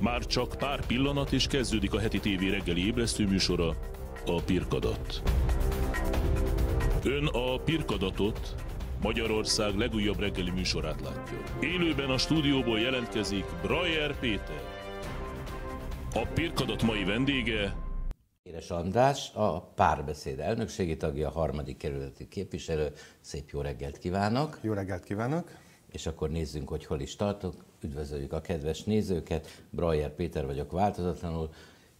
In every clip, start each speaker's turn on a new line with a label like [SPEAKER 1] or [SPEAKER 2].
[SPEAKER 1] Már csak pár pillanat és kezdődik a heti tévé reggeli ébresztő műsora, a Pirkadat. Ön a Pirkadatot, Magyarország legújabb reggeli műsorát látja. Élőben a stúdióból jelentkezik Brajer Péter. A Pirkadat mai vendége... Éres András, a
[SPEAKER 2] párbeszéd elnökségi tagja, a harmadik kerületi képviselő. Szép jó reggelt kívánok! Jó reggelt kívánok! És akkor nézzünk, hogy hol is tartok. Üdvözöljük a kedves nézőket. Brajer Péter vagyok változatlanul.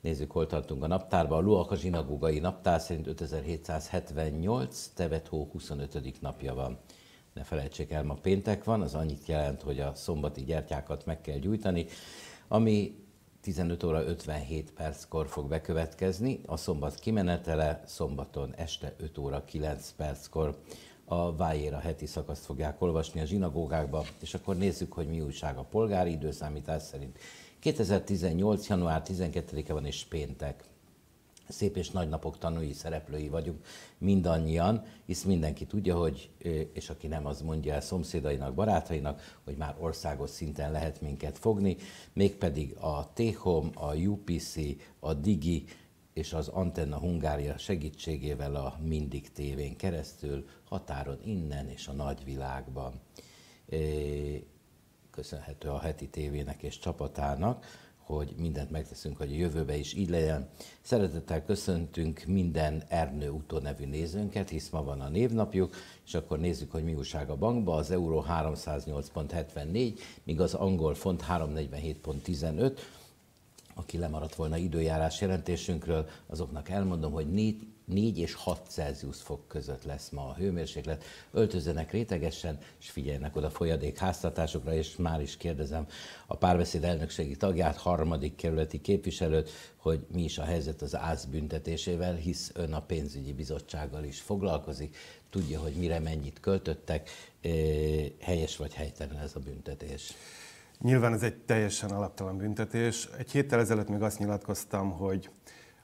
[SPEAKER 2] Nézzük, hol tartunk a naptárban. A Luaka zsinagógai naptár szerint 5778, Tevetó 25. napja van. Ne felejtsék el, ma péntek van, az annyit jelent, hogy a szombati gyertyákat meg kell gyújtani, ami 15 óra 57 perckor fog bekövetkezni, a szombat kimenetele szombaton este 5 óra 9 perckor a Vájéra heti szakaszt fogják olvasni a zsinagógákba, és akkor nézzük, hogy mi újság a polgári időszámítás szerint. 2018. január 12-e van és péntek. Szép és nagy napok tanúi, szereplői vagyunk mindannyian, hisz mindenki tudja, hogy, és aki nem, az mondja el szomszédainak, barátainak, hogy már országos szinten lehet minket fogni, mégpedig a t a UPC, a Digi, és az Antenna Hungária segítségével a Mindig tévén keresztül határon innen és a nagyvilágban. Köszönhető a heti tévének és csapatának, hogy mindent megteszünk, hogy a jövőbe is így legyen. Szeretettel köszöntünk minden Ernő Utó nevű nézőnket, hisz ma van a névnapjuk, és akkor nézzük, hogy mi újság a bankba. Az euró 308.74, míg az angol font 347.15, aki lemaradt volna időjárás jelentésünkről, azoknak elmondom, hogy 4, 4 és 6 Celsius fok között lesz ma a hőmérséklet. Öltözzenek rétegesen, és figyeljenek oda folyadék háztatásokra, és már is kérdezem a párbeszéd elnökségi tagját, harmadik kerületi képviselőt, hogy mi is a helyzet az ász büntetésével, hisz ön a pénzügyi bizottsággal is foglalkozik, tudja, hogy mire mennyit költöttek, eh, helyes vagy helytelen ez a büntetés.
[SPEAKER 1] Nyilván ez egy teljesen alaptalan büntetés. Egy héttel ezelőtt még azt nyilatkoztam, hogy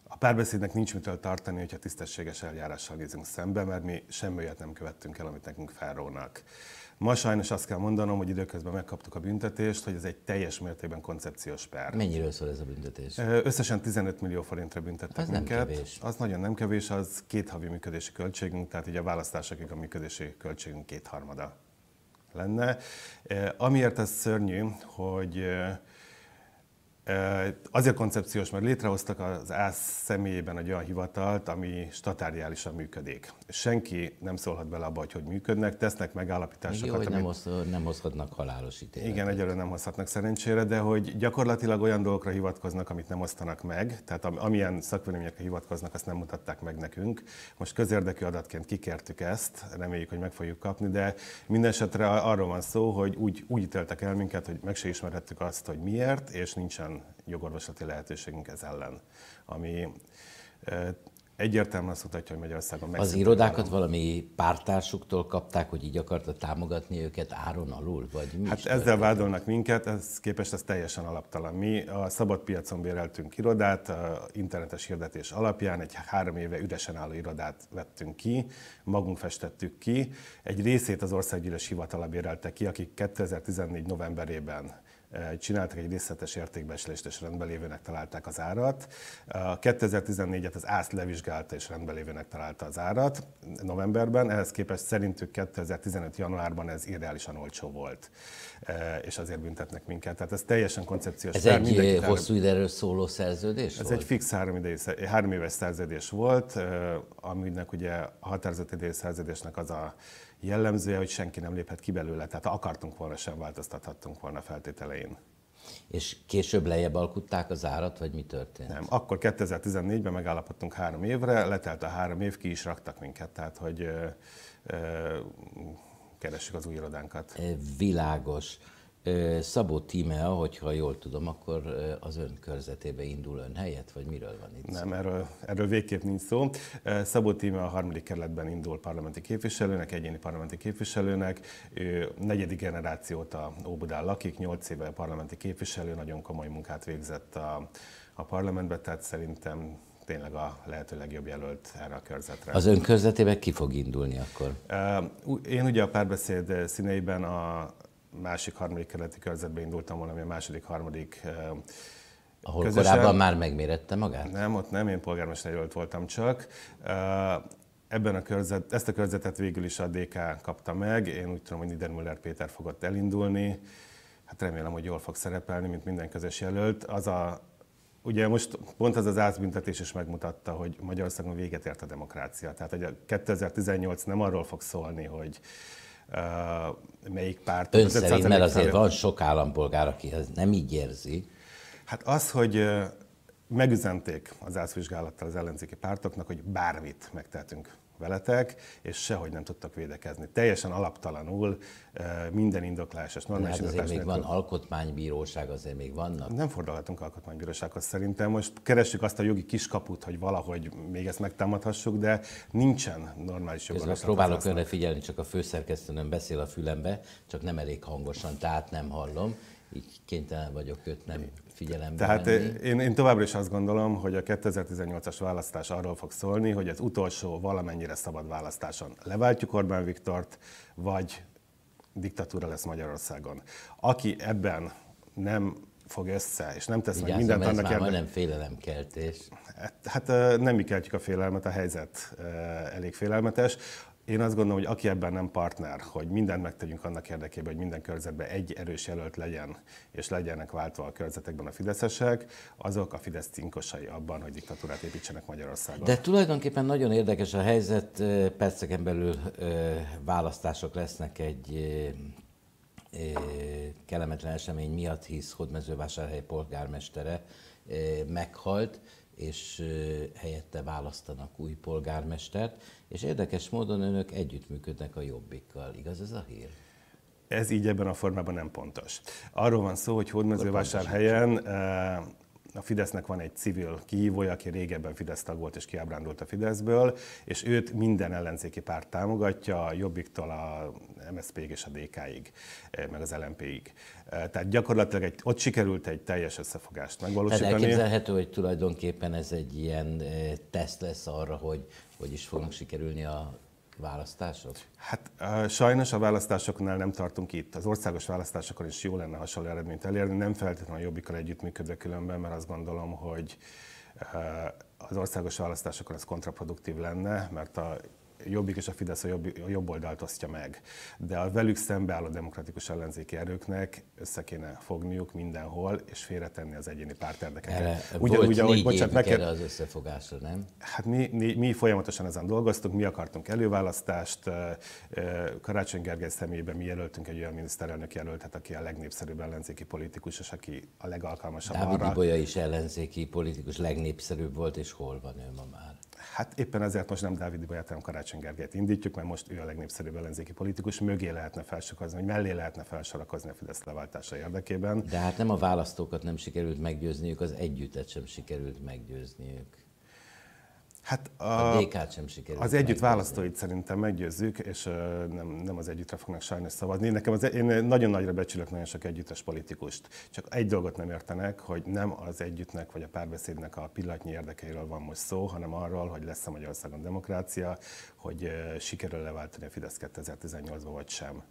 [SPEAKER 1] a párbeszédnek nincs mitől tartani, hogyha tisztességes eljárással nézünk szembe, mert mi semmi olyat nem követtünk el, amit nekünk felrónak. Ma sajnos azt kell mondanom, hogy időközben megkaptuk a büntetést, hogy ez egy teljes mértékben koncepciós per. Mennyiről szól ez a büntetés? Összesen 15 millió forintra büntettek az minket. Nem kevés. Az nagyon nem kevés, az két havi működési költségünk, tehát így a választásokig a működési költségünk kétharmada lenne. Eh, amiért ez szörnyű, hogy eh, Azért koncepciós, mert létrehoztak az ÁSZ személyében egy olyan hivatalt, ami statáriálisan működik. Senki nem szólhat bele abba, hogy hogy működnek, tesznek megállapításokat. Jó, hogy amit... nem, hoz, nem hozhatnak halálos ítéletet. Igen, egyelőre nem hozhatnak szerencsére, de hogy gyakorlatilag olyan dolgokra hivatkoznak, amit nem osztanak meg, tehát amilyen szakvéleményekre hivatkoznak, azt nem mutatták meg nekünk. Most közérdekű adatként kikértük ezt, reméljük, hogy meg fogjuk kapni, de minden esetre arról van szó, hogy úgy, úgy ítéltek el minket, hogy meg se ismerhettük azt, hogy miért, és nincsen jogorvoslati lehetőségünk ez ellen, ami egyértelműen azt mutatja, hogy Magyarországon meg. Az irodákat
[SPEAKER 2] valami pártársuktól kapták, hogy így akarta támogatni őket áron alul, vagy mi Hát ezzel történt?
[SPEAKER 1] vádolnak minket, ez képest ez teljesen alaptalan. Mi a szabad piacon béreltünk irodát, internetes hirdetés alapján egy három éve üresen álló irodát vettünk ki, magunk festettük ki. Egy részét az országgyűlés hivatala bérelte ki, akik 2014 novemberében Eh, csináltak egy részletes értékbecslést, és rendbelévőnek találták az árat. 2014-et az ÁSZ levizsgálta, és rendbelévőnek találta az árat novemberben, ehhez képest szerintük 2015. januárban ez irreálisan olcsó volt, eh, és azért büntetnek minket. Tehát ez teljesen koncepciós. Ez egy eh, hosszú időről szóló szerződés Ez volt? egy fix három, idei, három éves szerződés volt, aminek ugye a határozott idei szerződésnek az a jellemzője, hogy senki nem léphet ki belőle, tehát ha akartunk volna, sem változtathattunk volna feltételein. És később lejjebb alkutták az árat, vagy mi történt? Nem, akkor 2014-ben megállapodtunk három évre, letelt a három év, ki is raktak minket, tehát hogy ö, ö, keressük az új irodánkat. Világos. Szabó Tímea, hogyha jól tudom, akkor
[SPEAKER 2] az ön körzetébe indul ön helyett, vagy miről van itt? Nem, erről,
[SPEAKER 1] erről végképp nincs szó. Szabó Tímea a harmadik kerületben indul parlamenti képviselőnek, egyéni parlamenti képviselőnek. Ő negyedik generációt a Óbudán lakik, nyolc éve parlamenti képviselő, nagyon komoly munkát végzett a, a parlamentben, tehát szerintem tényleg a lehető legjobb jelölt erre a körzetre. Az ön
[SPEAKER 2] körzetében ki fog indulni akkor?
[SPEAKER 1] Én ugye a párbeszéd színeiben a másik, harmadik keleti körzetbe indultam volna, ami a második, harmadik ahol közösen. korábban már megmérette magát? Nem, ott nem, én polgármester jelölt voltam csak. Ebben a körzet, ezt a körzetet végül is a DK kapta meg, én úgy tudom, hogy Niedermüller Péter fogott elindulni. Hát remélem, hogy jól fog szerepelni, mint minden közös jelölt. Az a, ugye most pont ez az átbüntetés is megmutatta, hogy Magyarországon véget ért a demokrácia. Tehát hogy a 2018 nem arról fog szólni, hogy melyik párt. Ön szerint, mert azért van sok állampolgár, aki ez nem így érzi. Hát az, hogy megüzenték az átvizsgálattal az ellenzéki pártoknak, hogy bármit megtehetünk veletek, és sehogy nem tudtak védekezni. Teljesen alaptalanul minden és normális hát azért még van alkotmánybíróság, azért még vannak. Nem fordulhatunk alkotmánybírósághoz szerintem. Most keressük azt a jogi kiskaput, hogy valahogy még ezt megtámadhassuk, de nincsen normális jogi Közben próbálok önre
[SPEAKER 2] figyelni, csak a nem beszél a fülembe, csak nem elég hangosan, tehát nem hallom így kénytelen vagyok őt nem figyelembe Tehát venni.
[SPEAKER 1] Eh, én, én továbbra is azt gondolom, hogy a 2018-as választás arról fog szólni, hogy az utolsó valamennyire szabad választáson leváltjuk Orbán Viktort, vagy diktatúra lesz Magyarországon. Aki ebben nem fog össze, és nem tesz Vigyázzam, meg mindent annak érdekében. nem
[SPEAKER 2] félelemkeltés. Hát,
[SPEAKER 1] hát eh, nem mi keltjük a félelmet, a helyzet eh, elég félelmetes. Én azt gondolom, hogy aki ebben nem partner, hogy mindent megtegyünk annak érdekében, hogy minden körzetben egy erős jelölt legyen, és legyenek váltva a körzetekben a fideszesek, azok a Fidesz cinkosai abban, hogy diktatúrát építsenek Magyarországon. De
[SPEAKER 2] tulajdonképpen nagyon érdekes a helyzet, perceken belül választások lesznek egy kellemetlen esemény miatt, hisz Hódmezővásárhely polgármestere meghalt, és helyette választanak új polgármestert, és érdekes módon önök együttműködnek a jobbikkal. Igaz ez a hír?
[SPEAKER 1] Ez így ebben a formában nem pontos. Arról van szó, hogy Hódmezővásárhelyen a Fidesznek van egy civil kihívója, aki régebben Fidesz tag volt és kiábrándult a Fideszből, és őt minden ellenzéki párt támogatja, a Jobbiktól a mszp és a DK-ig, eh, meg az LMP-ig. Eh, tehát gyakorlatilag egy, ott sikerült egy teljes összefogást megvalósítani. Tehát elképzelhető, hogy tulajdonképpen ez egy ilyen eh, teszt lesz arra, hogy
[SPEAKER 2] hogy is fogunk sikerülni a Választások?
[SPEAKER 1] Hát sajnos a választásoknál nem tartunk itt. Az országos választásokon is jó lenne hasonló eredményt elérni, nem feltétlenül a jobbikkal együttműködve különben, mert azt gondolom, hogy az országos választásokon ez kontraproduktív lenne, mert a Jobbik és a Fidesz a jobb, a jobb oldalt osztja meg. De a velük szembe álló demokratikus ellenzéki erőknek össze kéne fogniuk mindenhol, és félretenni az egyéni érdekeket. Erre Ugyanúgy, volt ahogy, négy bocsánat, neked... erre az összefogásra, nem? Hát mi, mi, mi folyamatosan ezen dolgoztunk, mi akartunk előválasztást, Karácsony Gergely személyében mi jelöltünk egy olyan miniszterelnök jelöltet, aki a legnépszerűbb ellenzéki politikus, és aki a legalkalmasabb Dávid arra. Ibolya is ellenzéki politikus, legnépszerűbb volt, és hol van ő ma már? Hát éppen ezért most nem Dávid Ibolyát, hanem Karácsony Gergelyt indítjuk, mert most ő a legnépszerűbb ellenzéki politikus, mögé lehetne felsorakozni, vagy mellé lehetne felsorakozni a Fidesz leváltása érdekében. De hát nem a választókat nem sikerült meggyőzniük, az együttet sem sikerült meggyőzniük. Hát a, a DK-t sem sikerült. Az együtt választóit szerintem meggyőzzük, és uh, nem, nem az együttre fognak sajnos szavazni. Nekem az, én nagyon nagyra becsülök nagyon sok együttes politikust. Csak egy dolgot nem értenek, hogy nem az együttnek vagy a párbeszédnek a pillanatnyi érdekeiről van most szó, hanem arról, hogy lesz a Magyarországon demokrácia, hogy uh, sikerül leváltani a Fidesz 2018 ba vagy sem.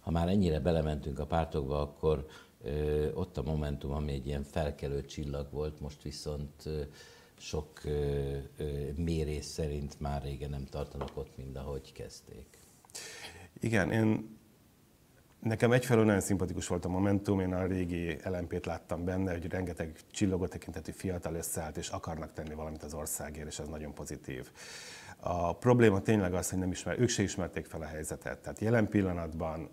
[SPEAKER 2] Ha már ennyire belementünk a pártokba, akkor ö, uh, ott a Momentum, ami egy ilyen felkelő csillag volt, most viszont ö, sok ö, ö, mérés szerint már régen nem tartanak ott, mint ahogy kezdték.
[SPEAKER 1] Igen, én Nekem egyfelől nagyon szimpatikus volt a Momentum, én a régi lmp láttam benne, hogy rengeteg csillogó tekintetű fiatal összeállt, és akarnak tenni valamit az országért, és ez nagyon pozitív. A probléma tényleg az, hogy nem ismer, ők se ismerték fel a helyzetet. Tehát jelen pillanatban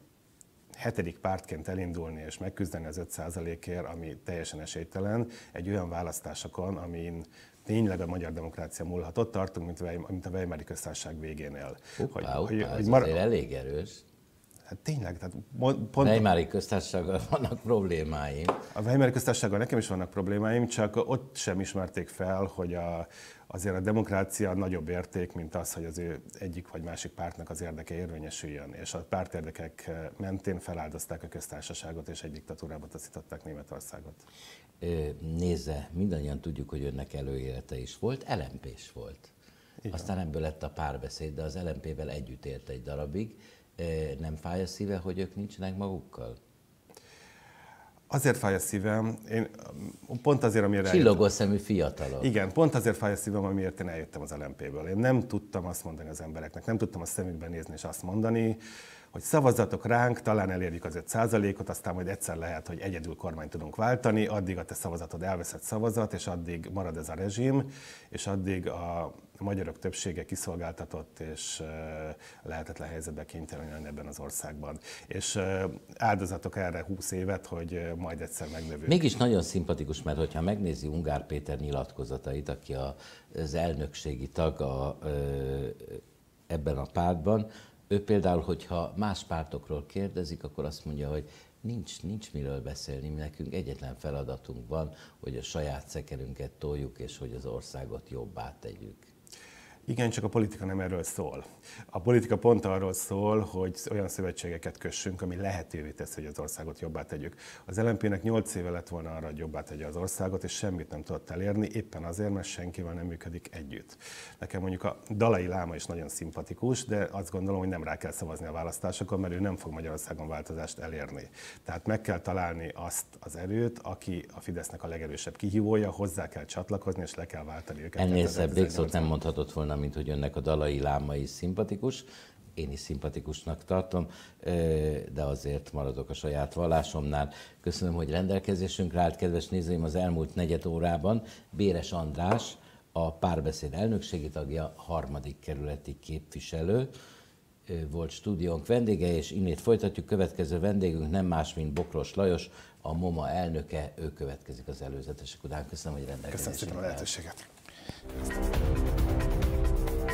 [SPEAKER 1] hetedik pártként elindulni és megküzdeni az 5%-ért, ami teljesen esélytelen, egy olyan választásokon, amin tényleg a magyar demokrácia ott tartunk, mint a Weimári köztársaság végénél. Hoppá, hogy, hoppá, hogy, ez hogy mar... elég erős. Hát tényleg, tehát pont... Weimári
[SPEAKER 2] köztársasággal vannak problémáim.
[SPEAKER 1] A Weimári köztársasággal nekem is vannak problémáim, csak ott sem ismerték fel, hogy a, azért a demokrácia nagyobb érték, mint az, hogy az ő egyik vagy másik pártnak az érdeke érvényesüljön. És a pártérdekek eh, mentén feláldozták a köztársaságot, és egy diktatúrába taszították Németországot.
[SPEAKER 2] Nézze, mindannyian tudjuk, hogy önnek előélete is volt, elempés volt. Igen. Aztán ebből lett a párbeszéd, de az LMP-vel együtt élt egy darabig, nem fáj a szíve, hogy
[SPEAKER 1] ők nincsenek magukkal? Azért fáj a szívem, én pont azért, amiért Csillogó eljöttem. szemű fiatalok. Igen, pont azért fáj a szívem, amiért én eljöttem az LMP-ből. Én nem tudtam azt mondani az embereknek, nem tudtam a szemükben nézni és azt mondani, hogy szavazatok ránk, talán elérjük az 5 százalékot, aztán majd egyszer lehet, hogy egyedül kormányt tudunk váltani, addig a te szavazatod elveszett szavazat, és addig marad ez a rezsim, és addig a magyarok többsége kiszolgáltatott és lehetetlen helyzetbe kénytelen ebben az országban. És áldozatok erre 20 évet, hogy majd egyszer megnövünk. Mégis
[SPEAKER 2] nagyon szimpatikus, mert hogyha megnézi Ungár Péter nyilatkozatait, aki az elnökségi tag a, ebben a pártban, ő például, hogyha más pártokról kérdezik, akkor azt mondja, hogy nincs, nincs miről beszélni, mi nekünk egyetlen feladatunk van, hogy a saját szekerünket toljuk, és hogy az országot jobbá tegyük.
[SPEAKER 1] Igen, csak a politika nem erről szól. A politika pont arról szól, hogy olyan szövetségeket kössünk, ami lehetővé tesz, hogy az országot jobbá tegyük. Az LMP-nek 8 éve lett volna arra, hogy jobbá tegye az országot, és semmit nem tudott elérni, éppen azért, mert senkivel nem működik együtt. Nekem mondjuk a Dalai Láma is nagyon szimpatikus, de azt gondolom, hogy nem rá kell szavazni a választásokon, mert ő nem fog Magyarországon változást elérni. Tehát meg kell találni azt az erőt, aki a Fidesznek a legerősebb kihívója, hozzá kell csatlakozni, és le kell váltani őket. Ennél szebb nem
[SPEAKER 2] mondhatott volna mármint hogy önnek a dalai láma is szimpatikus, én is szimpatikusnak tartom, de azért maradok a saját vallásomnál. Köszönöm, hogy rendelkezésünkre állt, kedves nézőim, az elmúlt negyed órában Béres András, a párbeszéd elnökségi tagja, harmadik kerületi képviselő volt stúdiónk vendége, és innét folytatjuk. Következő vendégünk nem más, mint Bokros Lajos, a MOMA elnöke, ő következik az előzetesek
[SPEAKER 1] után. Köszönöm, hogy rendelkezésünkre Köszönöm a lehetőséget. Köszönöm.